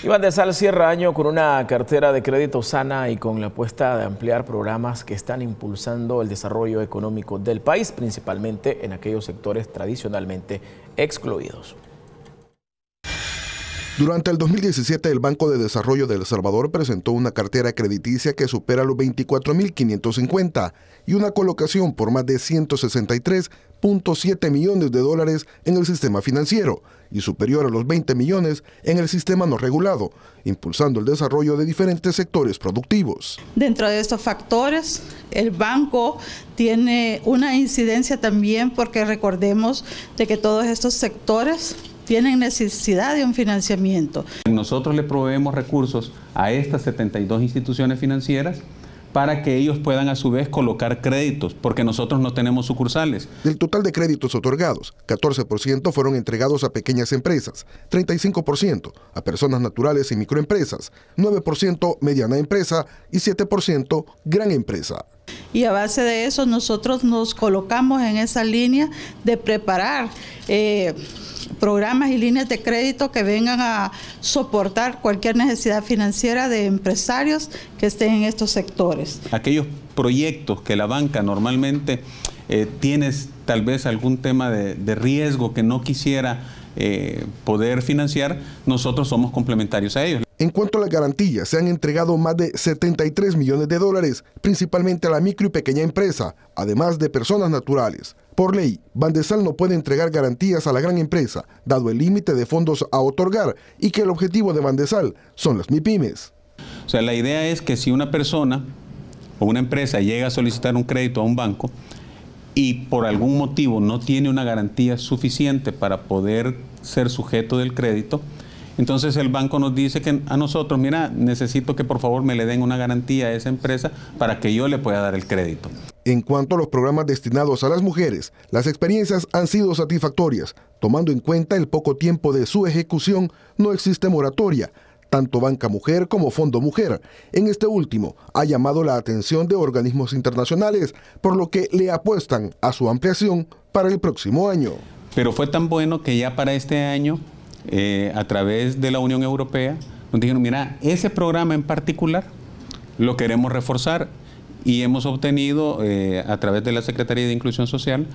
Iván de Sal cierra año con una cartera de crédito sana y con la apuesta de ampliar programas que están impulsando el desarrollo económico del país, principalmente en aquellos sectores tradicionalmente excluidos. Durante el 2017, el Banco de Desarrollo de El Salvador presentó una cartera crediticia que supera los 24.550 y una colocación por más de 163.7 millones de dólares en el sistema financiero y superior a los 20 millones en el sistema no regulado, impulsando el desarrollo de diferentes sectores productivos. Dentro de estos factores, el banco tiene una incidencia también porque recordemos de que todos estos sectores tienen necesidad de un financiamiento. Nosotros le proveemos recursos a estas 72 instituciones financieras para que ellos puedan a su vez colocar créditos, porque nosotros no tenemos sucursales. Del total de créditos otorgados, 14% fueron entregados a pequeñas empresas, 35% a personas naturales y microempresas, 9% mediana empresa y 7% gran empresa. Y a base de eso nosotros nos colocamos en esa línea de preparar. Eh, programas y líneas de crédito que vengan a soportar cualquier necesidad financiera de empresarios que estén en estos sectores. Aquellos proyectos que la banca normalmente eh, tiene tal vez algún tema de riesgo que no quisiera eh, poder financiar, nosotros somos complementarios a ellos. En cuanto a las garantías, se han entregado más de 73 millones de dólares, principalmente a la micro y pequeña empresa, además de personas naturales. Por ley, Bandesal no puede entregar garantías a la gran empresa, dado el límite de fondos a otorgar y que el objetivo de Bandesal son las MIPIMES. O sea, la idea es que si una persona o una empresa llega a solicitar un crédito a un banco, y por algún motivo no tiene una garantía suficiente para poder ser sujeto del crédito, entonces el banco nos dice que a nosotros, mira, necesito que por favor me le den una garantía a esa empresa para que yo le pueda dar el crédito. En cuanto a los programas destinados a las mujeres, las experiencias han sido satisfactorias. Tomando en cuenta el poco tiempo de su ejecución, no existe moratoria, tanto Banca Mujer como Fondo Mujer. En este último ha llamado la atención de organismos internacionales, por lo que le apuestan a su ampliación para el próximo año. Pero fue tan bueno que ya para este año, eh, a través de la Unión Europea, nos dijeron, mira, ese programa en particular lo queremos reforzar y hemos obtenido eh, a través de la Secretaría de Inclusión Social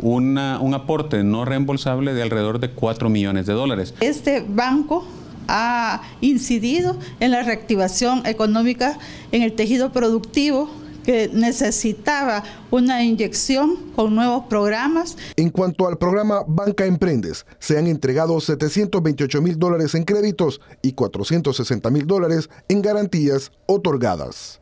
un aporte no reembolsable de alrededor de 4 millones de dólares. Este banco ha incidido en la reactivación económica en el tejido productivo que necesitaba una inyección con nuevos programas. En cuanto al programa Banca Emprendes, se han entregado 728 mil dólares en créditos y 460 mil dólares en garantías otorgadas.